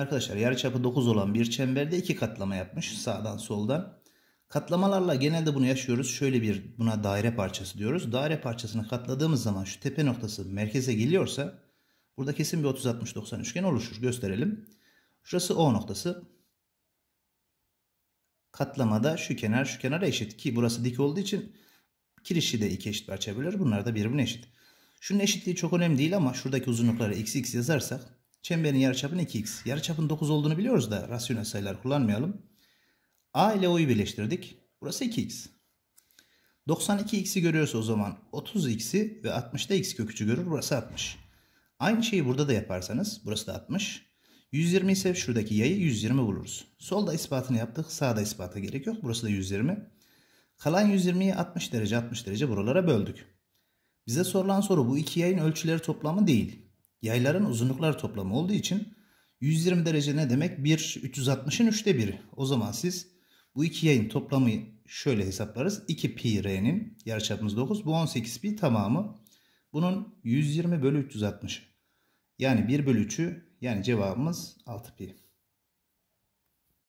Arkadaşlar yarıçapı 9 olan bir çemberde iki katlama yapmış sağdan soldan. Katlamalarla genelde bunu yaşıyoruz. Şöyle bir buna daire parçası diyoruz. Daire parçasını katladığımız zaman şu tepe noktası merkeze geliyorsa burada kesin bir 30-60-90 üçgen oluşur. Gösterelim. Şurası O noktası. Katlamada şu kenar şu kenara eşit ki burası dik olduğu için kirişi de iki eşit parça bölür. Bunlar da birbirine eşit. Şunun eşitliği çok önemli değil ama şuradaki uzunlukları x x yazarsak Çemberin yarıçapının 2x. Yarıçapın 9 olduğunu biliyoruz da rasyonel sayılar kullanmayalım. A ile O'yu birleştirdik. Burası 2x. 92x'i görüyorsa o zaman 30x'i ve 60'da x kökücü görür. Burası 60. Aynı şeyi burada da yaparsanız burası da 60. 120 ise şuradaki yayı 120 buluruz. Solda ispatını yaptık. Sağda ispata gerek yok. Burası da 120. Kalan 120'yi 60 derece 60 derece buralara böldük. Bize sorulan soru bu iki yayın ölçüleri toplamı değil. Yayların uzunluklar toplamı olduğu için 120 derece ne demek? 1 360'ın 3'te 1'i. O zaman siz bu iki yayın toplamı şöyle hesaplarız. 2 pi r'nin yarıçapımız 9. Bu 18 pi tamamı. Bunun 120 bölü 360, Yani 1 bölü 3'ü yani cevabımız 6 pi.